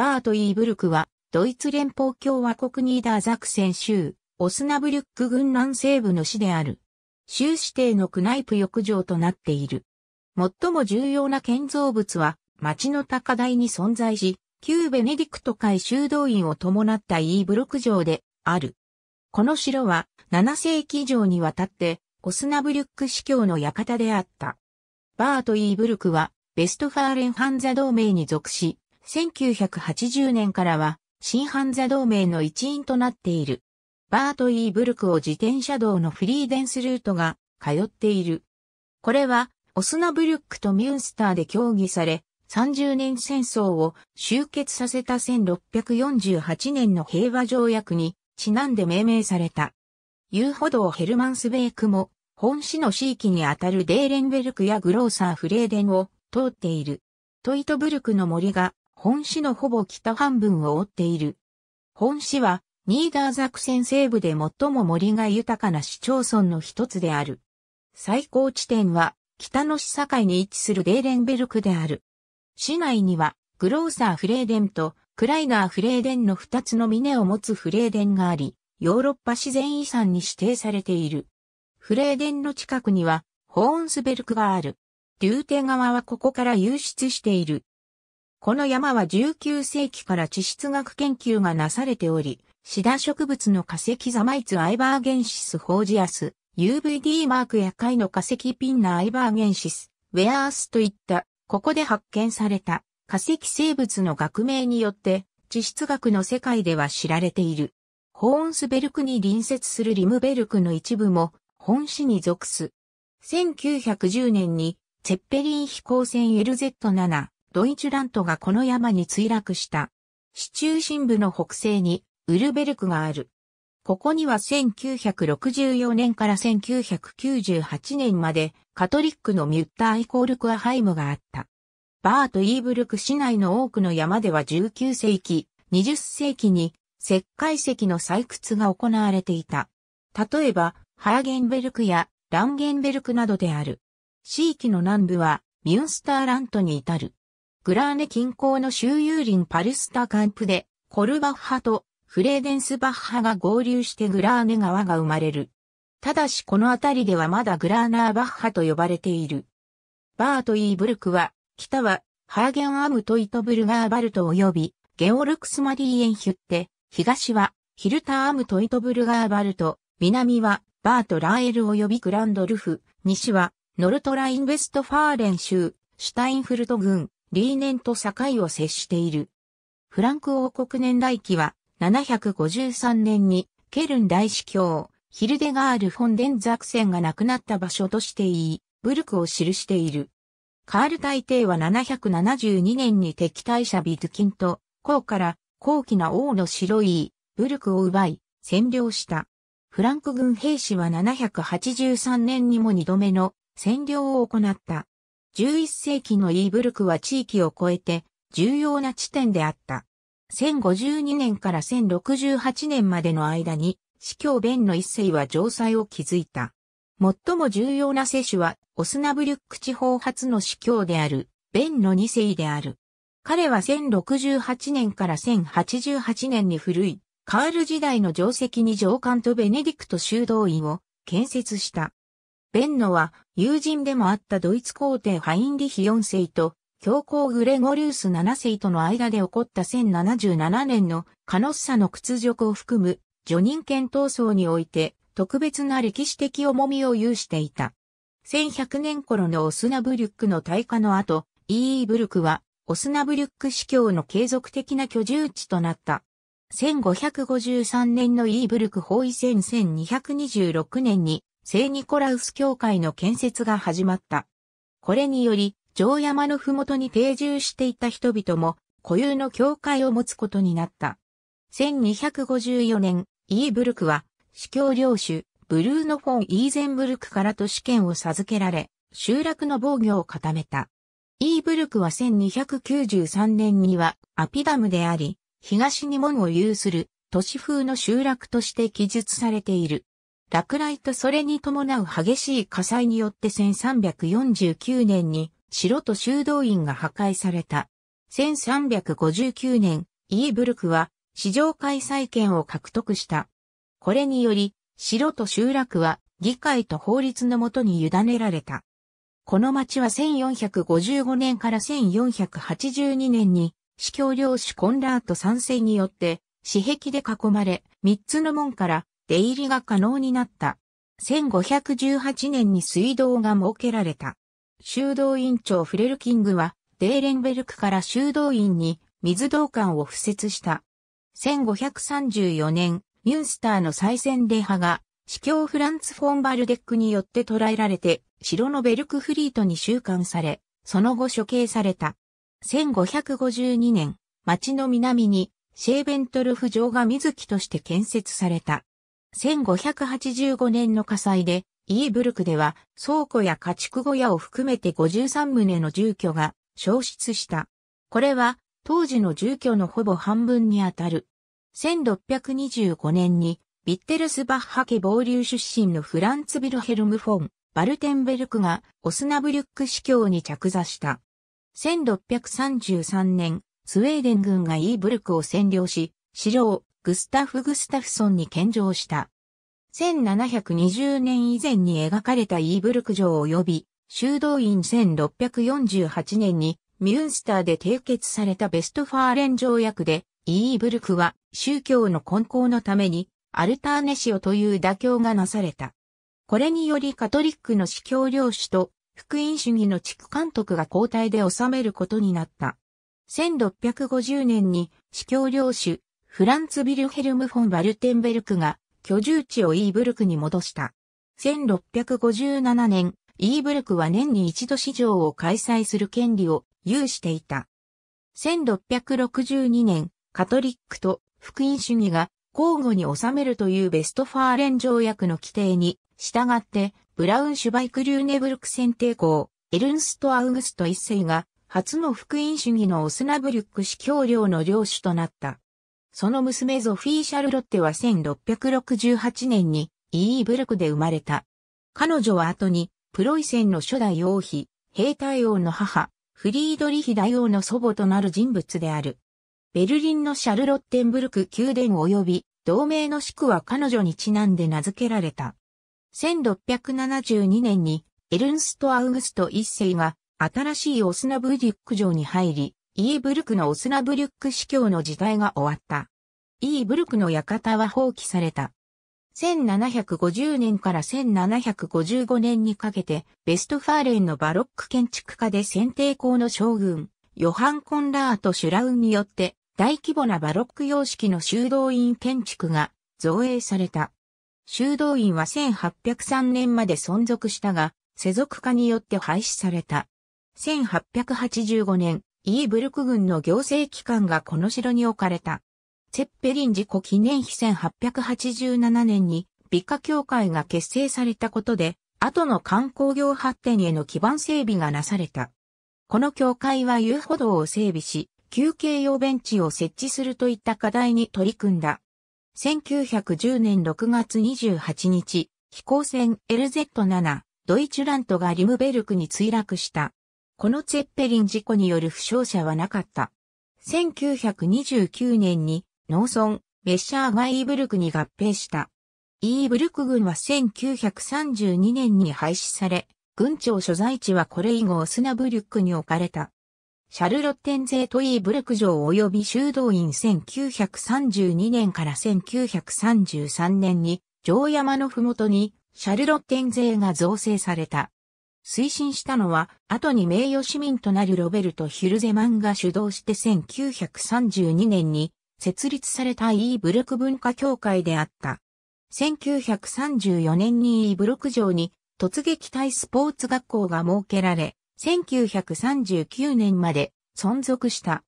バート・イーブルクは、ドイツ連邦共和国ニーダーザクセン州、オスナブリュック軍南西部の市である。州指定のクナイプ浴場となっている。最も重要な建造物は、町の高台に存在し、旧ベネディクト海修道院を伴ったイーブルク城である。この城は7世紀以上にわたってオスナブリュック司教の館であった。バート・イーブルクはベストファーレンハンザ同盟に属し、1980年からは、新ハ罪同盟の一員となっている。バート・イー・ブルクを自転車道のフリーデンスルートが通っている。これは、オスナブルックとミュンスターで協議され、30年戦争を終結させた1648年の平和条約にちなんで命名された。遊歩道ヘルマンスベークも、本市の地域にあたるデーレンベルクやグローサー・フレーデンを通っている。トイトブルクの森が本市のほぼ北半分を覆っている。本市は、ニーダーザクセン西部で最も森が豊かな市町村の一つである。最高地点は、北の市境に位置するゲーレンベルクである。市内には、グローサーフレーデンとクライナーフレーデンの二つの峰を持つフレーデンがあり、ヨーロッパ自然遺産に指定されている。フレーデンの近くには、ホーンスベルクがある。リューテ川はここから流出している。この山は19世紀から地質学研究がなされており、シダ植物の化石ザマイツアイバーゲンシスホージアス、UVD マークや貝の化石ピンナアイバーゲンシス、ウェアースといった、ここで発見された化石生物の学名によって、地質学の世界では知られている。ホーンスベルクに隣接するリムベルクの一部も、本市に属す。1910年に、ツェッペリン飛行船 LZ7、ドイツラントがこの山に墜落した。市中心部の北西にウルベルクがある。ここには1964年から1998年までカトリックのミュッターイコールクアハイムがあった。バート・イーブルク市内の多くの山では19世紀、20世紀に石灰石の採掘が行われていた。例えば、ハーゲンベルクやランゲンベルクなどである。地域の南部はミュンスターラントに至る。グラーネ近郊の周遊林パルスタカンプで、コルバッハとフレーデンスバッハが合流してグラーネ川が生まれる。ただしこの辺りではまだグラーナーバッハと呼ばれている。バートイーブルクは、北はハーゲンアムトイトブルガーバルト及びゲオルクスマリーエンヒュって、東はヒルターアムトイトブルガーバルト、南はバートラーエル及びグランドルフ、西はノルトラインウェストファーレン州、シュタインフルト郡、リーネンと境を接している。フランク王国年代記は、753年に、ケルン大司教、ヒルデガール・フォンデンザクセンが亡くなった場所としていい、ブルクを記している。カール大帝は772年に敵対者ビトキンと、皇から高貴な王の白いブルクを奪い、占領した。フランク軍兵士は783年にも二度目の占領を行った。11世紀のイーブルクは地域を超えて重要な地点であった。1052年から1068年までの間に、司教弁の一世は城塞を築いた。最も重要な世主は、オスナブリュック地方初の司教である、弁の二世である。彼は1068年から1088年に古い、カール時代の城石に上官とベネディクト修道院を建設した。ベンノは友人でもあったドイツ皇帝ハインリヒ4世と教皇グレゴリウス7世との間で起こった1077年のカノッサの屈辱を含む女人権闘争において特別な歴史的重みを有していた。1100年頃のオスナブリュックの退化の後、イーブルクはオスナブリュック司教の継続的な居住地となった。1553年のイーブルク包囲戦1226年に聖ニコラウス教会の建設が始まった。これにより、城山の麓に定住していた人々も、固有の教会を持つことになった。1254年、イーブルクは、司教領主、ブルーノ・フォン・イーゼンブルクから都市圏を授けられ、集落の防御を固めた。イーブルクは1293年にはアピダムであり、東に門を有する都市風の集落として記述されている。落雷とそれに伴う激しい火災によって1349年に城と修道院が破壊された。1359年、イーブルクは市場開催権を獲得した。これにより、城と集落は議会と法律のもとに委ねられた。この町は1455年から1482年に、司教領主コンラート三世によって、私壁で囲まれ、三つの門から出入りが可能になった。1518年に水道が設けられた。修道院長フレルキングは、デーレンベルクから修道院に水道管を敷設した。1534年、ミュンスターの再選で派が、司教フランツ・フォン・バルデックによって捕らえられて、城のベルクフリートに収監され、その後処刑された。1552年、町の南にシェーベントルフ城が水木として建設された。1585年の火災で、イーブルクでは倉庫や家畜小屋を含めて53棟の住居が消失した。これは当時の住居のほぼ半分にあたる。1625年にビッテルスバッハ家暴流出身のフランツ・ビルヘルム・フォン、バルテンベルクがオスナブリュック司教に着座した。1633年、スウェーデン軍がイーブルクを占領し、城をグスタフ・グスタフソンに献上した。1720年以前に描かれたイーブルク城及び修道院1648年にミュンスターで締結されたベストファーレン条約でイーブルクは宗教の根高のためにアルターネシオという妥協がなされた。これによりカトリックの司教領主と福音主義の地区監督が交代で治めることになった。1650年に司教領主フランツ・ビルヘルム・フォン・バルテンベルクが居住地をイーブルクに戻した。1657年、イーブルクは年に一度市場を開催する権利を有していた。1662年、カトリックと福音主義が交互に収めるというベストファーレン条約の規定に従って、ブラウンシュバイク・リューネブルク選定校、エルンスト・アウグスト一世が初の福音主義のオスナブルック司教領の領主となった。その娘ゾフィー・シャルロッテは1668年にイーブルクで生まれた。彼女は後にプロイセンの初代王妃、兵隊王の母、フリードリヒ大王の祖母となる人物である。ベルリンのシャルロッテンブルク宮殿及び同盟の宿は彼女にちなんで名付けられた。1672年にエルンスト・アウグスト一世が新しいオスナブーディック城に入り、イーブルクのオスナブリュック司教の時代が終わった。イーブルクの館は放棄された。1750年から1755年にかけて、ベストファーレンのバロック建築家で選定校の将軍、ヨハン・コンラート・シュラウンによって、大規模なバロック様式の修道院建築が造営された。修道院は1803年まで存続したが、世俗化によって廃止された。1885年、イーブルク軍の行政機関がこの城に置かれた。セッペリン事故記念碑1887年に美化協会が結成されたことで、後の観光業発展への基盤整備がなされた。この協会は遊歩道を整備し、休憩用ベンチを設置するといった課題に取り組んだ。1910年6月28日、飛行船 LZ7、ドイチュラントがリムベルクに墜落した。このツェッペリン事故による負傷者はなかった。1929年に農村ベッシャーガイーブルクに合併した。イーブルク軍は1932年に廃止され、軍庁所在地はこれ以後オスナブリュックに置かれた。シャルロッテンゼートイーブルク城及び修道院1932年から1933年に城山のふもとにシャルロッテンゼーが造成された。推進したのは、後に名誉市民となるロベルト・ヒルゼマンが主導して1932年に設立されたイーブルク文化協会であった。1934年にイーブルク城に突撃隊スポーツ学校が設けられ、1939年まで存続した。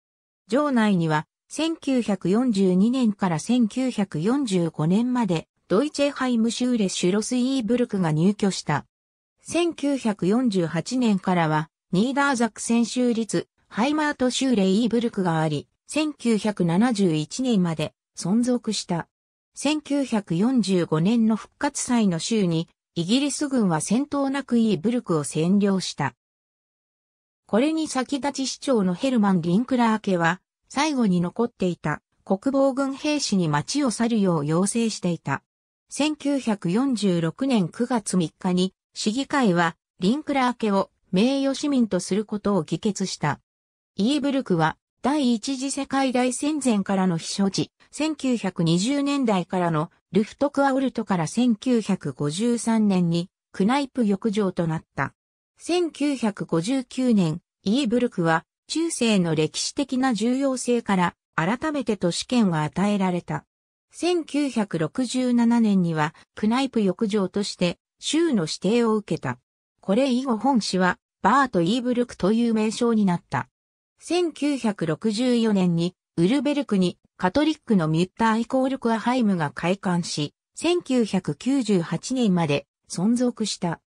城内には、1942年から1945年まで、ドイチェハイムシューレ・シュロス・イーブルクが入居した。1948年からは、ニーダーザクセン州立、ハイマート州レイーブルクがあり、1971年まで存続した。1945年の復活祭の週に、イギリス軍は戦闘なくイーブルクを占領した。これに先立ち市長のヘルマン・リンクラー家は、最後に残っていた国防軍兵士に町を去るよう要請していた。1946年9月3日に市議会は、リンクラー家を名誉市民とすることを議決した。イーブルクは、第一次世界大戦前からの避暑地、1920年代からのルフトクアウルトから1953年にクナイプ浴場となった。1959年、イーブルクは中世の歴史的な重要性から改めて都市圏は与えられた。1967年にはクナイプ浴場として州の指定を受けた。これ以後本市はバート・イーブルクという名称になった。1964年にウルベルクにカトリックのミュッターイコールクアハイムが開館し、1998年まで存続した。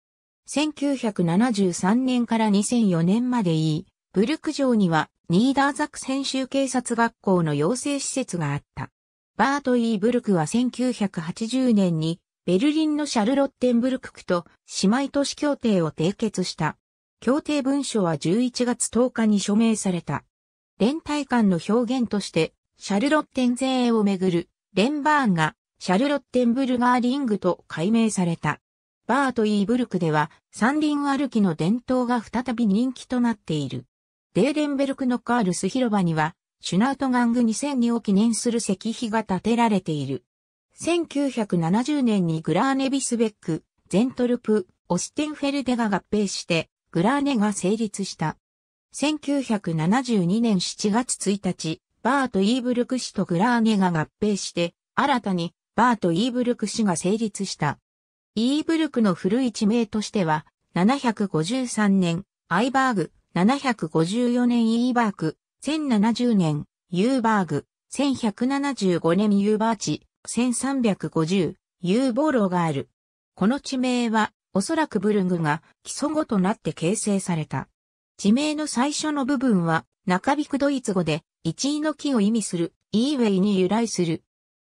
1973年から2004年までいい、ブルク城にはニーダーザク編集警察学校の養成施設があった。バート・イー・ブルクは1980年にベルリンのシャルロッテンブルク区と姉妹都市協定を締結した。協定文書は11月10日に署名された。連帯感の表現として、シャルロッテン前衛をめぐる、レンバーンが、シャルロッテンブルガーリングと改名された。バートイーブルクでは、三輪歩きの伝統が再び人気となっている。デーデンベルクのカールス広場には、シュナウトガング2002を記念する石碑が建てられている。1970年にグラーネ・ビスベック、ゼントルプ、オステンフェルデが合併して、グラーネが成立した。1972年7月1日、バート・イーブルク氏とグラーネが合併して、新たにバート・イーブルク氏が成立した。イーブルクの古い地名としては、753年、アイバーグ、754年イーバーク、1070年、ユーバーグ、1175年ユーバーチ、1350、有望楼がある。この地名は、おそらくブルグが基礎語となって形成された。地名の最初の部分は、中引くドイツ語で、一位の木を意味する、イーウェイに由来する。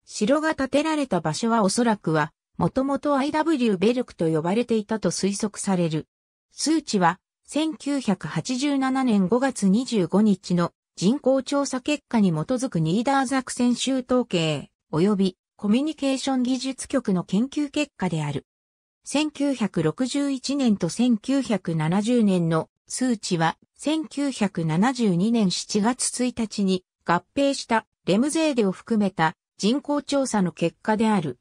城が建てられた場所はおそらくは、もともと IW ベルクと呼ばれていたと推測される。数値は、1987年5月25日の人口調査結果に基づくニーダーザクセン州統計、及びコミュニケーション技術局の研究結果である。1961年と1970年の数値は1972年7月1日に合併したレムゼーデを含めた人口調査の結果である。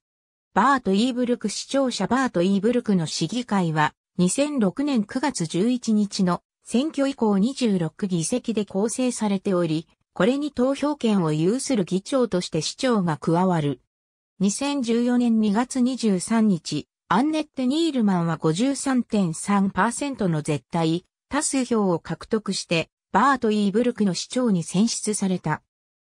バート・イーブルク市長者バート・イーブルクの市議会は2006年9月11日の選挙以降26議席で構成されており、これに投票権を有する議長として市長が加わる。2014年2月23日、アンネッテ・ニールマンは53.3%の絶対多数票を獲得して、バート・イーブルクの市長に選出された。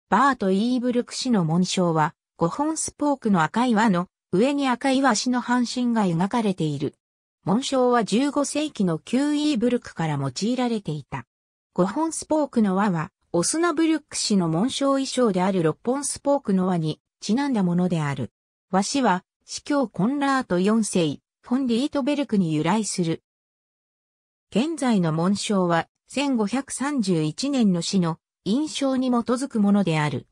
バート・イーブルク氏の紋章は、5本スポークの赤い輪の上に赤い輪しの半身が描かれている。紋章は15世紀の旧イーブルクから用いられていた。5本スポークの輪は、オスナブルック氏の紋章衣装である6本スポークの輪にちなんだものである。和紙は、司教コンラート4世、フォン・リートベルクに由来する。現在の紋章は、1531年の死の印象に基づくものである。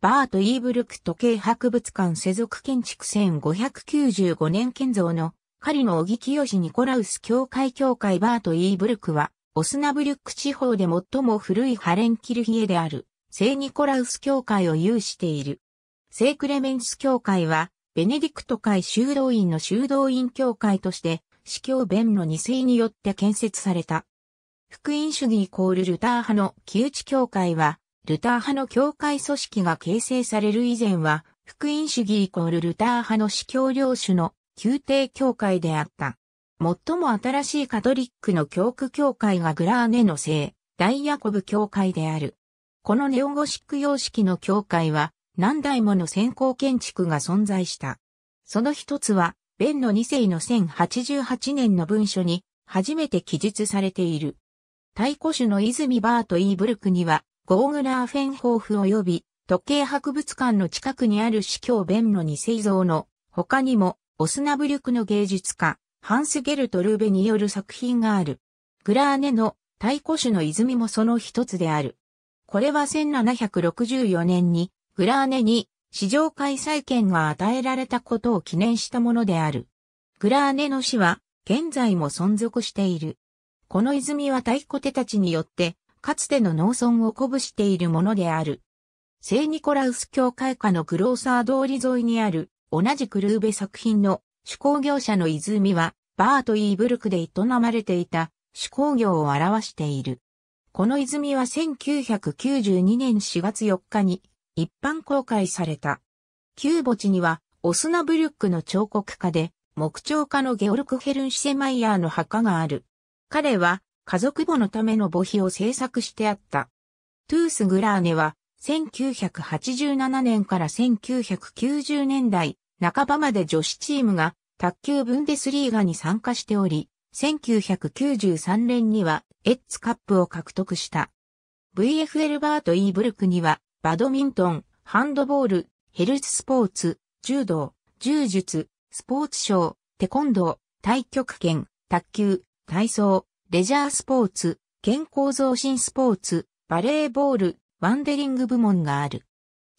バート・イーブルク時計博物館世俗建築1595年建造の狩りのきよしニコラウス教会教会バート・イーブルクは、オスナブリュック地方で最も古いハレンキルヒエである、聖ニコラウス教会を有している。聖クレメンス教会は、ベネディクト会修道院の修道院教会として、司教弁の二世によって建設された。福音主義イコールルター派の木内教会は、ルター派の教会組織が形成される以前は、福音主義イコールルター派の司教領主の宮廷教会であった。最も新しいカトリックの教区教会がグラーネの聖、大ヤコブ教会である。このネオゴシック様式の教会は、何台もの先行建築が存在した。その一つは、弁の二世の1088年の文書に、初めて記述されている。太古種の泉バート・イーブルクには、ゴーグラーフェンホーフ及び、時計博物館の近くにある司教弁の二世像の、他にも、オスナブリュクの芸術家、ハンス・ゲルト・ルーベによる作品がある。グラーネの太古種の泉もその一つである。これは1764年にグラーネに市場開催権が与えられたことを記念したものである。グラーネの死は現在も存続している。この泉は太鼓手たちによってかつての農村を鼓舞しているものである。聖ニコラウス教会下のクローサー通り沿いにある同じクルーベ作品の手工業者の泉はバート・イーブルクで営まれていた手工業を表している。この泉は1992年4月4日に一般公開された。旧墓地には、オスナブルックの彫刻家で、木彫家のゲオルク・ヘルンシセマイヤーの墓がある。彼は、家族墓のための墓碑を制作してあった。トゥース・グラーネは、1987年から1990年代半ばまで女子チームが卓球ブンデスリーガに参加しており、1993年にはエッツカップを獲得した。VFL バート・イーブルクにはバドミントン、ハンドボール、ヘルススポーツ、柔道、柔術、スポーツショー、テコンドー、太極拳、卓球、体操、レジャースポーツ、健康増進スポーツ、バレーボール、ワンデリング部門がある。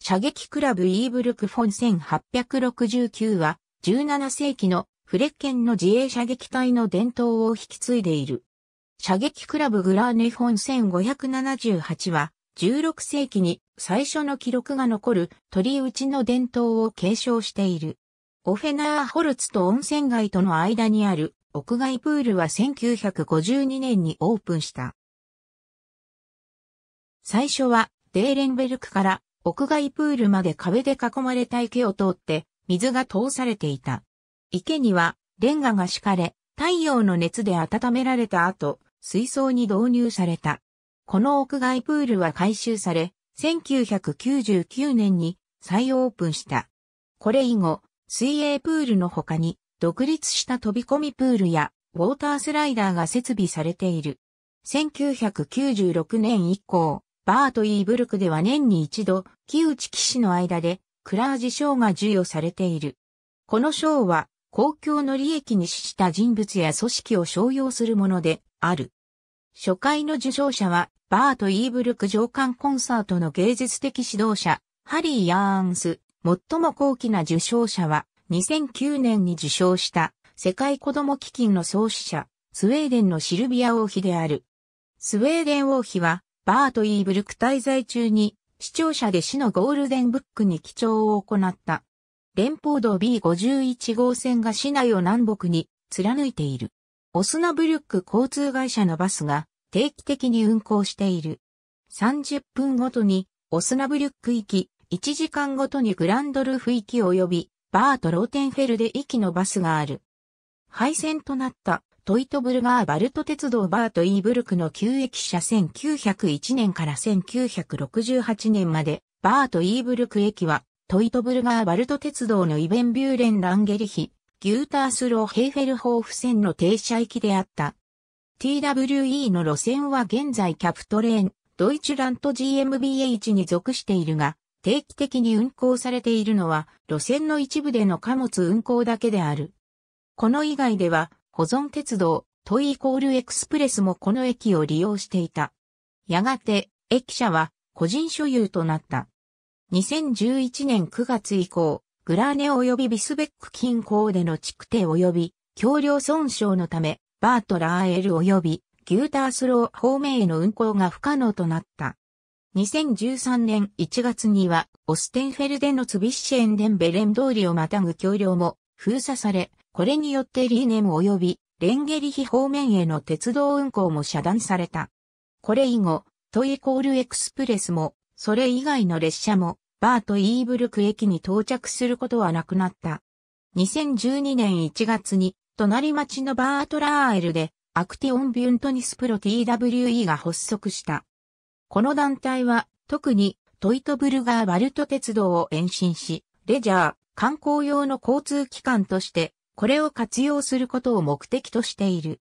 射撃クラブイーブルクフォン1869は17世紀のフレッケンの自衛射撃隊の伝統を引き継いでいる。射撃クラブグラーネフォン1578は16世紀に最初の記録が残る鳥打ちの伝統を継承している。オフェナーホルツと温泉街との間にある屋外プールは1952年にオープンした。最初はデーレンベルクから屋外プールまで壁で囲まれた池を通って水が通されていた。池にはレンガが敷かれ、太陽の熱で温められた後、水槽に導入された。この屋外プールは回収され、1999年に再オープンした。これ以後、水泳プールの他に独立した飛び込みプールやウォータースライダーが設備されている。1996年以降、バート・イーブルクでは年に一度、木内騎士の間で、クラージ賞が授与されている。この賞は、公共の利益に資した人物や組織を商用するものである。初回の受賞者は、バート・イーブルク上官コンサートの芸術的指導者、ハリー・ヤーンス。最も高貴な受賞者は、2009年に受賞した、世界子供基金の創始者、スウェーデンのシルビア王妃である。スウェーデン王妃は、バート・イーブルク滞在中に、視聴者で市のゴールデンブックに記帳を行った。連邦道 B51 号線が市内を南北に貫いている。オスナブルック交通会社のバスが定期的に運行している。30分ごとにオスナブルック行き、1時間ごとにグランドルフ行き及びバートローテンフェルデ行きのバスがある。廃線となったトイトブルガーバルト鉄道バートイーブルクの旧駅舎1901年から1968年までバートイーブルク駅はトイトブルガーバルト鉄道のイベンビューレン・ランゲリヒ、ギュータースローヘーフェルホーフ線の停車駅であった。TWE の路線は現在キャプトレーン、ドイツラント GmbH に属しているが、定期的に運行されているのは路線の一部での貨物運行だけである。この以外では、保存鉄道、トイイコールエクスプレスもこの駅を利用していた。やがて、駅舎は個人所有となった。2011年9月以降、グラーネ及びビスベック近郊での築堤及び橋梁損傷のため、バートラーエル及びギュータースロー方面への運行が不可能となった。2013年1月には、オステンフェルデのツビッシェンデンベレン通りをまたぐ橋梁も封鎖され、これによってリーネム及びレンゲリヒ方面への鉄道運行も遮断された。これ以後、トイコールエクスプレスも、それ以外の列車もバート・イーブルク駅に到着することはなくなった。2012年1月に、隣町のバートラーエルで、アクティオン・ビュントニスプロ TWE が発足した。この団体は、特に、トイトブルガー・バルト鉄道を延伸し、レジャー、観光用の交通機関として、これを活用することを目的としている。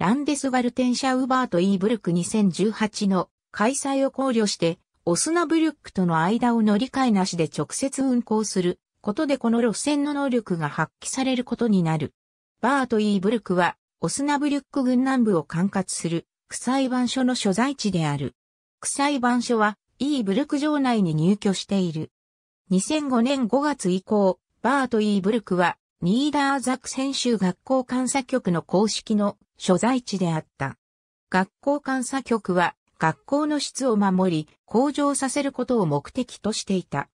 ランデスガルテンシャウバート・イーブルク2018の開催を考慮して、オスナブルックとの間を乗り換えなしで直接運行することでこの路線の能力が発揮されることになる。バート・イー・ブルクは、オスナブルック軍南部を管轄する、区裁判所の所在地である。区裁判所は、イー・ブルク城内に入居している。2005年5月以降、バート・イー・ブルクは、ニーダーザク選手学校監査局の公式の所在地であった。学校監査局は、学校の質を守り、向上させることを目的としていた。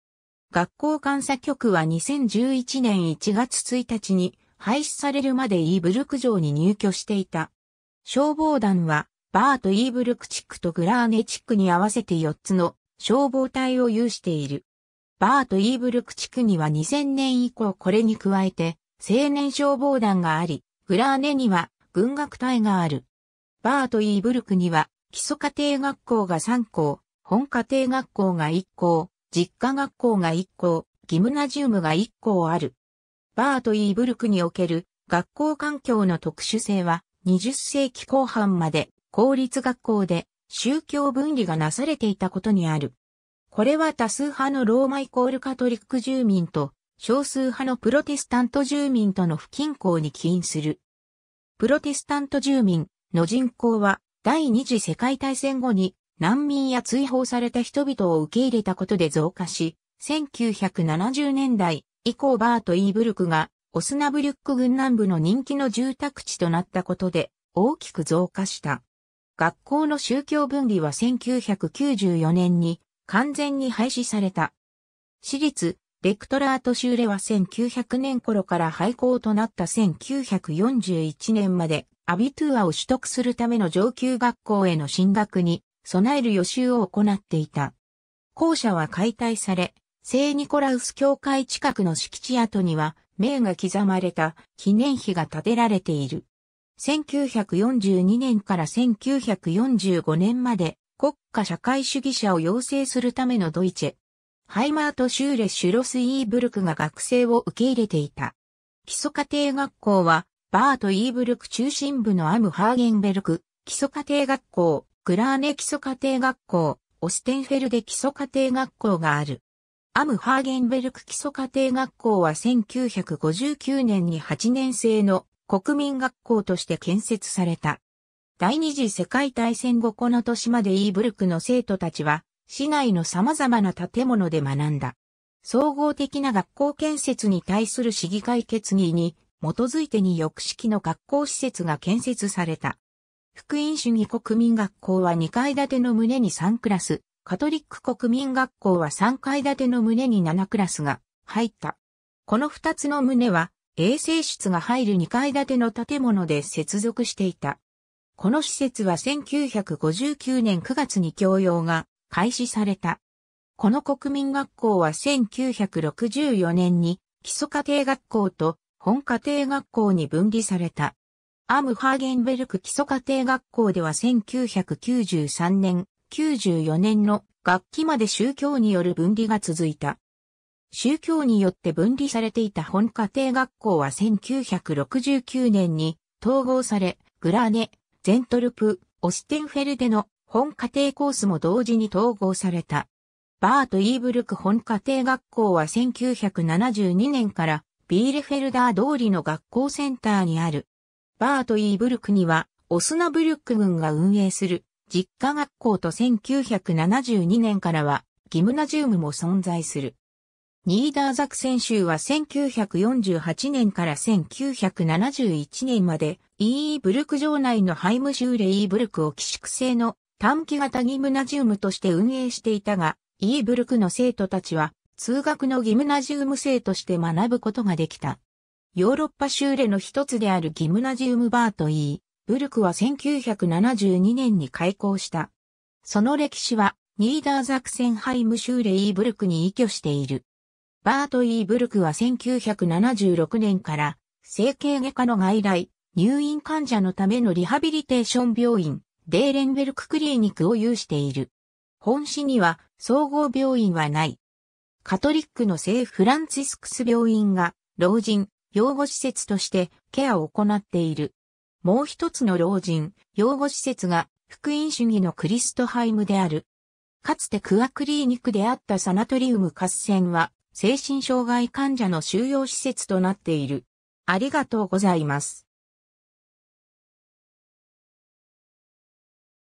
学校監査局は2011年1月1日に廃止されるまでイーブルク城に入居していた。消防団はバーとイーブルク地区とグラーネ地区に合わせて4つの消防隊を有している。バーとイーブルク地区には2000年以降これに加えて青年消防団があり、グラーネには軍学隊がある。バーとイーブルクには基礎家庭学校が3校、本家庭学校が1校、実家学校が1校、ギムナジウムが1校ある。バート・イーブルクにおける学校環境の特殊性は20世紀後半まで公立学校で宗教分離がなされていたことにある。これは多数派のローマイコールカトリック住民と少数派のプロテスタント住民との不均衡に起因する。プロテスタント住民の人口は第二次世界大戦後に難民や追放された人々を受け入れたことで増加し、1970年代以降バート・イーブルクがオスナブリュック軍南部の人気の住宅地となったことで大きく増加した。学校の宗教分離は1994年に完全に廃止された。私立レクトラート州では1900年頃から廃校となった1941年までアビトゥアを取得するための上級学校への進学に備える予習を行っていた。校舎は解体され、聖ニコラウス教会近くの敷地跡には、名が刻まれた記念碑が建てられている。1942年から1945年まで国家社会主義者を養成するためのドイチェ、ハイマート・シューレ・シュロス・イーブルクが学生を受け入れていた。基礎家庭学校はバート・イーブルク中心部のアム・ハーゲンベルク、基礎家庭学校、グラーネ基礎家庭学校、オステンフェルデ基礎家庭学校がある。アム・ハーゲンベルク基礎家庭学校は1959年に8年生の国民学校として建設された。第二次世界大戦後この年までイーブルクの生徒たちは、市内の様々な建物で学んだ。総合的な学校建設に対する市議会決議に基づいてに抑式の学校施設が建設された。福音主義国民学校は2階建ての胸に3クラス、カトリック国民学校は3階建ての胸に7クラスが入った。この2つの胸は衛生室が入る2階建ての建物で接続していた。この施設は1959年9月に教養が開始された。この国民学校は1964年に基礎家庭学校と本家庭学校に分離された。アムハーゲンベルク基礎家庭学校では1993年、94年の学期まで宗教による分離が続いた。宗教によって分離されていた本家庭学校は1969年に統合され、グラーネ、ゼントルプ、オステンフェルデの本家庭コースも同時に統合された。バート・イーブルク本家庭学校は1972年からビーレフェルダー通りの学校センターにある。バートイーブルクには、オスナブルック軍が運営する実家学校と1972年からは、ギムナジウムも存在する。ニーダーザクセン州は1948年から1971年まで、イーブルク城内のハイム州レイーブルクを寄宿制の短期型ギムナジウムとして運営していたが、イーブルクの生徒たちは通学のギムナジウム生として学ぶことができた。ヨーロッパ州例の一つであるギムナジウムバーとイー、ブルクは1972年に開校した。その歴史は、ニーダーザクセンハイム修レイーブルクに依拠している。バート・イー・ブルクは1976年から、整形外科の外来、入院患者のためのリハビリテーション病院、デーレンベルククリニックを有している。本市には、総合病院はない。カトリックの聖フランツィスクス病院が老人、養護施設としてケアを行っている。もう一つの老人、養護施設が福音主義のクリストハイムである。かつてクアクリーニクであったサナトリウム合戦は精神障害患者の収容施設となっている。ありがとうございます。